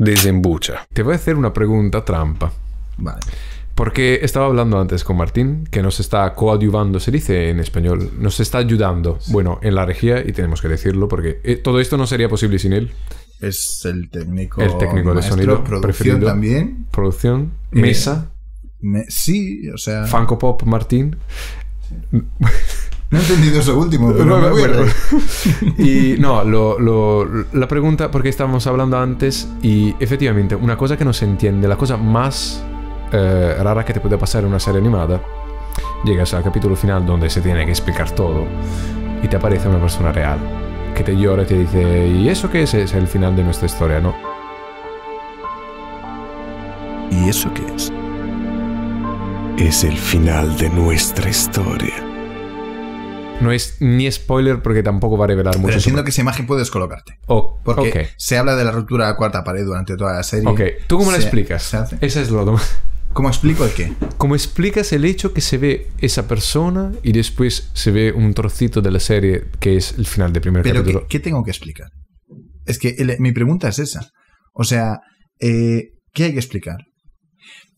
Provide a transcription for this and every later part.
desembucha. Te voy a hacer una pregunta trampa. Vale. Porque estaba hablando antes con Martín, que nos está coadyuvando, se dice en español, nos está ayudando, bueno, en la regía, y tenemos que decirlo, porque eh, todo esto no sería posible sin él. Es el técnico. El técnico de sonido. Producción también. Producción. Eh, mesa. sí, o sea. Funko Pop Martín. No he entendido eso último, pero Y no, la pregunta, porque estábamos hablando antes, y efectivamente, una cosa que no se entiende, la cosa más eh, rara que te puede pasar en una serie animada, llegas al capítulo final donde se tiene que explicar todo, y te aparece una persona real, que te llora y te dice, ¿y eso qué es? Es el final de nuestra historia, ¿no? ¿Y eso qué es? Es el final de nuestra historia. No es ni spoiler porque tampoco va a revelar mucho. Pero que esa imagen puedes colocarte. Oh, porque se habla de la ruptura de la cuarta pared durante toda la serie. Ok, ¿tú cómo la explicas? Esa es lo más. ¿Cómo explico el qué? ¿Cómo explicas el hecho que se ve esa persona y después se ve un trocito de la serie que es el final de primer Pero capítulo? ¿qué, tengo que explicar? Es que mi pregunta es esa. O sea, eh, ¿qué hay que explicar?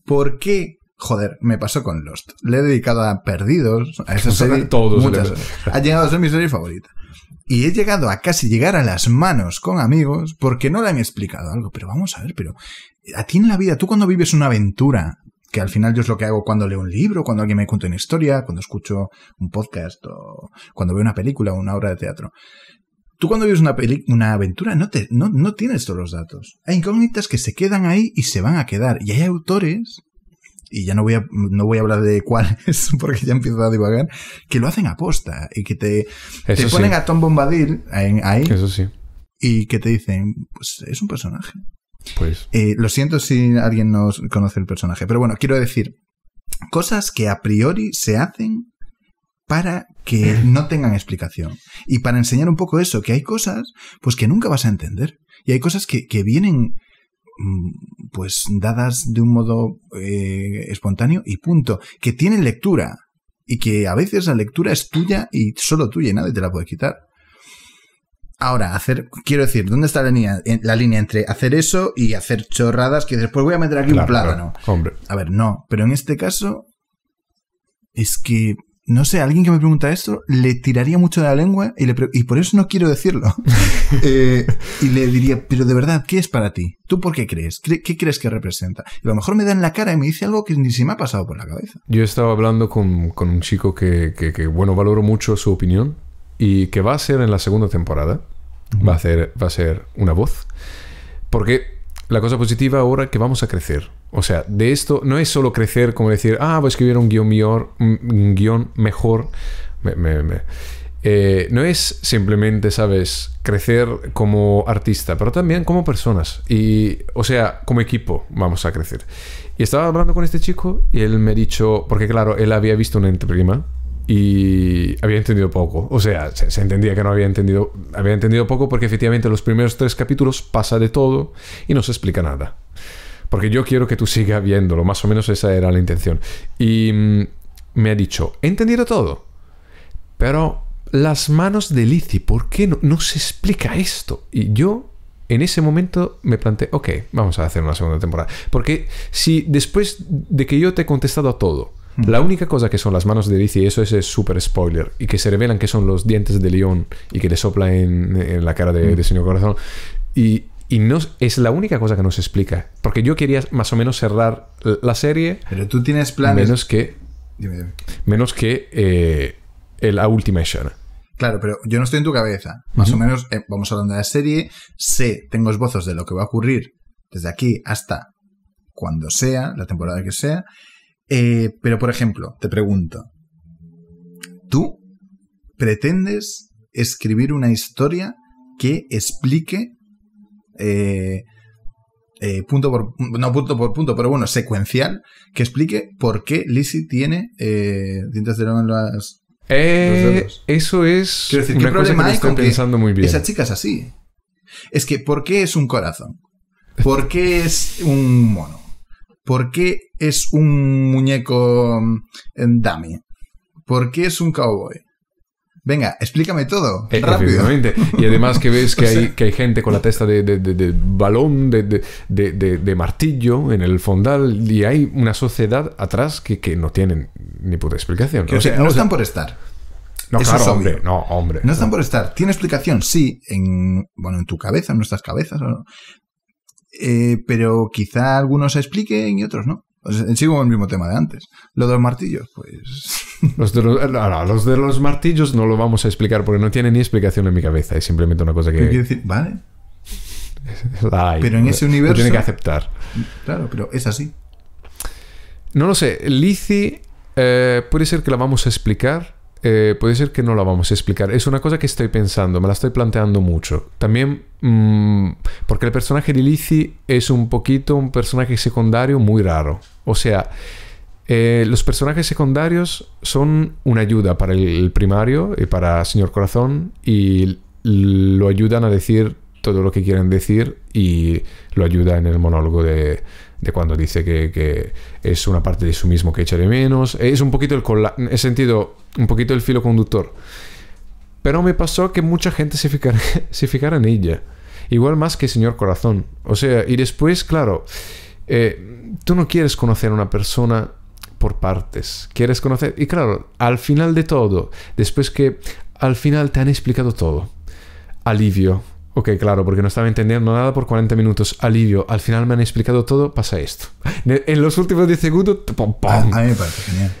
¿Por qué Joder, me pasó con Lost. Le he dedicado a Perdidos, a esa serie. Todos Ha llegado a ser mi serie favorita. Y he llegado a casi llegar a las manos con amigos porque no le han explicado algo. Pero vamos a ver, pero eh, a ti en la vida, tú cuando vives una aventura, que al final yo es lo que hago cuando leo un libro, cuando alguien me cuenta una historia, cuando escucho un podcast o cuando veo una película o una obra de teatro. Tú cuando vives una, aventura no, no tienes todos los datos. Hay incógnitas que se quedan ahí y se van a quedar. Y hay autores y ya no voy a, no voy a hablar de cuáles, porque ya empiezo a divagar, que lo hacen a posta y que te, ponen a Tom Bombadil ahí. Eso sí. Y que te dicen, pues es un personaje. Pues. Eh, lo siento si alguien no conoce el personaje, pero bueno, quiero decir, cosas que a priori se hacen para que no tengan explicación. Y para enseñar un poco eso, que hay cosas pues que nunca vas a entender. Y hay cosas que, que vienen Mm, pues dadas de un modo eh, espontáneo y punto, que tienen lectura y que a veces la lectura es tuya y solo tuya y nadie te la puede quitar. Ahora, hacer, quiero decir, ¿dónde está la línea, la línea entre hacer eso y hacer chorradas que después voy a meter aquí un plátano? Hombre. A ver, no, pero en este caso es que no sé, alguien que me pregunta esto le tiraría mucho de la lengua y, por eso no quiero decirlo. Eh, y le diría, pero de verdad, ¿qué es para ti? ¿Tú por qué crees? ¿Qué, crees que representa? Y a lo mejor me da en la cara y me dice algo que ni se me ha pasado por la cabeza. Yo estaba hablando con, un chico que, bueno, valoro mucho su opinión y que va a ser en la segunda temporada. va, a ser, va a ser una voz. Porque la cosa positiva ahora es que vamos a crecer o sea, de esto no es solo crecer como decir, ah, voy a escribir un guión mejor, un guión mejor. Eh, no es simplemente, ¿sabes?, crecer como artista, pero también como personas. Y, o sea, como equipo vamos a crecer. Y estaba hablando con este chico y él me ha dicho, porque claro, él había visto una entreprima y había entendido poco. O sea, se, entendía que no había entendido, había entendido poco porque efectivamente los primeros tres capítulos pasa de todo y no se explica nada porque yo quiero que tú sigas viéndolo, más o menos esa era la intención. Y mm, me ha dicho, he entendido todo, pero las manos de Lizzie, ¿por qué no, se explica esto? Y yo en ese momento me planteé, ok, vamos a hacer una segunda temporada. Porque si después de que yo te he contestado a todo, la única cosa que son las manos de Lizzie, y eso es super spoiler, y que se revelan que son los dientes de León y que le sopla en, la cara de, de Señor Corazón, y y no, es la única cosa que nos explica. Porque yo quería más o menos cerrar la serie. Pero tú tienes planes. Menos que. Menos que eh, la última Claro, pero yo no estoy en tu cabeza. Más o menos eh, vamos hablando de la serie. Sé, tengo esbozos de lo que va a ocurrir desde aquí hasta cuando sea, la temporada que sea. Eh, pero, por ejemplo, te pregunto, ¿tú pretendes escribir una historia que explique eh, eh, punto por no punto por punto, pero bueno, secuencial, que explique por qué Lizzie tiene eh, dientes de en las. Eh, eso es. Quiero una que pensando muy bien. esa chica es así? Es que, ¿por qué es un corazón? ¿Por qué es un mono? ¿Por qué es un muñeco mm, en dummy? ¿Por qué es un cowboy? Venga, explícame todo. Eh, rápidamente. Y además que ves que, hay, que hay gente con la testa de, de, de, de balón, de, martillo en el fondal y hay una sociedad atrás que, no tienen ni puta explicación. o sea, no están por estar. No, claro, hombre, no, hombre. No están por estar. Tiene explicación, sí, en, bueno, en tu cabeza, en nuestras cabezas, eh, pero quizá algunos expliquen y otros no. Sigo con el mismo tema de antes. Lo de los martillos, pues... Los de los, de los martillos no lo vamos a explicar porque no tiene ni explicación en mi cabeza. Es simplemente una cosa que... quiere decir, vale. pero en ese universo... Lo tiene que aceptar. Claro, pero es así. No lo sé. Lizzie eh, puede ser que la vamos a explicar eh, puede ser que no la vamos a explicar. Es una cosa que estoy pensando, me la estoy planteando mucho. También mm, porque el personaje de Lizzie es un poquito un personaje secundario muy raro. O sea, eh, los personajes secundarios son una ayuda para el primario y eh, para Señor Corazón y lo ayudan a decir todo lo que quieren decir y lo ayuda en el monólogo de, de cuando dice que, es una parte de su mismo que echa de menos. Es un poquito el sentido un poquito el filo conductor. Pero me pasó que mucha gente se fijara se en ella. Igual más que Señor Corazón. O sea, y después, claro, eh, tú no quieres conocer a una persona por partes. Quieres conocer... Y claro, al final de todo, después que al final te han explicado todo, alivio, Ok, claro, porque no estaba entendiendo nada por 40 minutos. Alivio, al final me han explicado todo, pasa esto. En los últimos 10 segundos, A, mí me parece genial.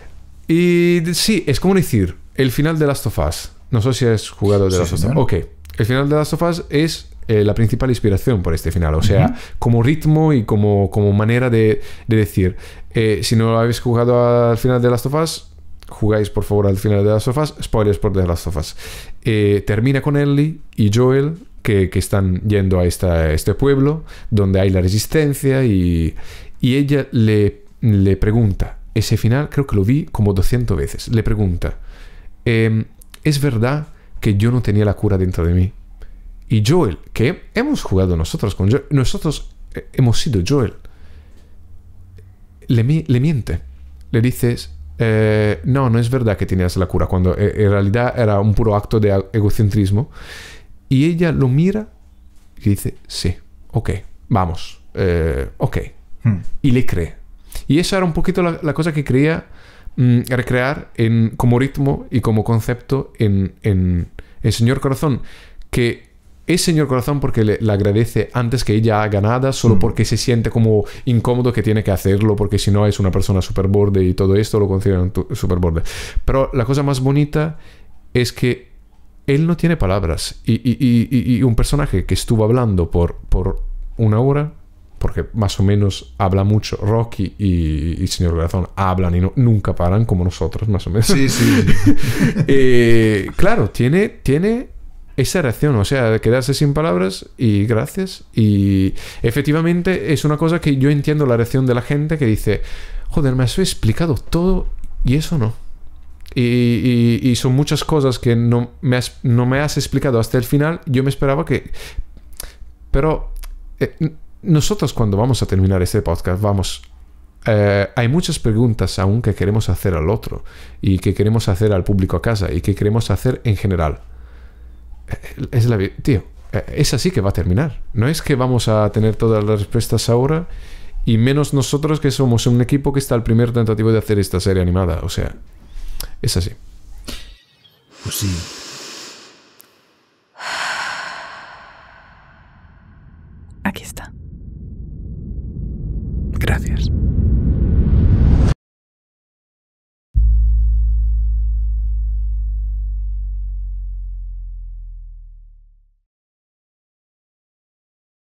Y sí, es como decir, el final de Last of Us. No sé si has jugado de las Last of Us. Ok, el final de Last of Us es eh, la principal inspiración por este final. O sea, como ritmo y como, como manera de, decir, eh, si no habéis jugado al final de Last of Us, jugáis por favor al final de Last of Us. Spoilers por The Last of Us. Eh, termina con Ellie y Joel que, están yendo a, esta, este pueblo donde hay la resistencia y, ella le, le, pregunta, ese final creo que lo vi como 200 veces, le pregunta, em, ¿es verdad que yo no tenía la cura dentro de mí? Y Joel, que hemos jugado nosotros con nosotros eh, hemos sido Joel, le, le miente, le dices, eh, no, no es verdad que tenías la cura, cuando eh, en realidad era un puro acto de egocentrismo y ella lo mira y dice, sí, ok, vamos, eh, ok. Hmm. Y le cree. Y esa era un poquito la, cosa que quería mm, recrear en, como ritmo y como concepto en, en, Señor Corazón. Que es Señor Corazón porque le, agradece antes que ella haga nada, solo hmm. porque se siente como incómodo que tiene que hacerlo, porque si no es una persona super borde y todo esto lo consideran super borde. Pero la cosa más bonita es que él no tiene palabras. Y, un personaje que estuvo hablando por, por, una hora, porque más o menos habla mucho, Rocky y, Señor Corazón hablan y nunca paran como nosotros, más o menos. Sí, sí. Eh, claro, tiene, tiene esa reacción, o sea, de quedarse sin palabras y gracias. Y efectivamente es una cosa que yo entiendo la reacción de la gente que dice, joder, me has explicado todo y eso no. Y, son muchas cosas que no me, has, explicado hasta el final. Yo me esperaba que... Pero eh, nosotros cuando vamos a terminar este podcast, vamos... Eh, hay muchas preguntas aún que queremos hacer al otro y que queremos hacer al público a casa y que queremos hacer en general. Eh, es la... Tío, es así que va a terminar. No es que vamos a tener todas las respuestas ahora y menos nosotros que somos un equipo que está al primer tentativo de hacer esta serie animada. O sea, es así. Pues sí. Aquí está. Gracias.